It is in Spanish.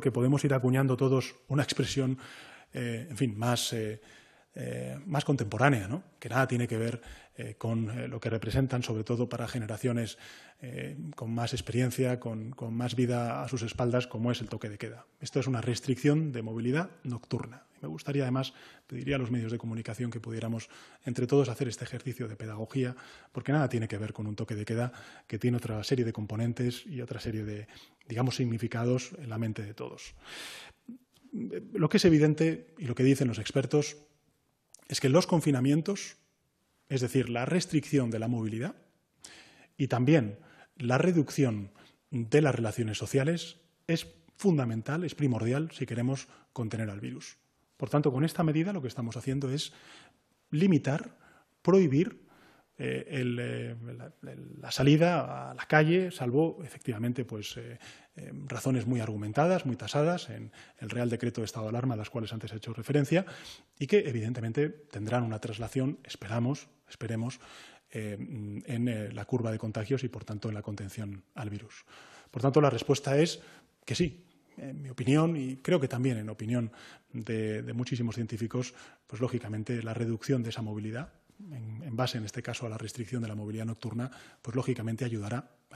que podemos ir acuñando todos una expresión, eh, en fin, más, eh, eh, más contemporánea, que nada tiene que ver eh, con eh, lo que representan, sobre todo para generaciones con más experiencia, con, con, más vida a sus espaldas, como es el toque de queda. Esto es una restricción de movilidad nocturna. Me gustaría, además, pediría a los medios de comunicación que pudiéramos, entre todos, hacer este ejercicio de pedagogía, porque nada tiene que ver con un toque de queda que tiene otra serie de componentes y otra serie de, digamos, significados en la mente de todos. Lo que es evidente y lo que dicen los expertos es que los confinamientos, es decir, la restricción de la movilidad y también la reducción de las relaciones sociales es fundamental, es primordial si queremos contener al virus. Por tanto, con esta medida lo que estamos haciendo es limitar, prohibir eh, eh, la, salida a la calle, salvo efectivamente pues, eh, em, razones muy argumentadas, muy tasadas en el Real Decreto de Estado de Alarma, a las cuales antes he hecho referencia, y que evidentemente tendrán una traslación, esperamos, esperemos, em, en la curva de contagios y por tanto en la contención al virus. Por tanto, la respuesta es que sí, en mi opinión y creo que también en opinión de, muchísimos científicos, pues lógicamente la reducción de esa movilidad en, base en este caso a la restricción de la movilidad nocturna, pues lógicamente ayudará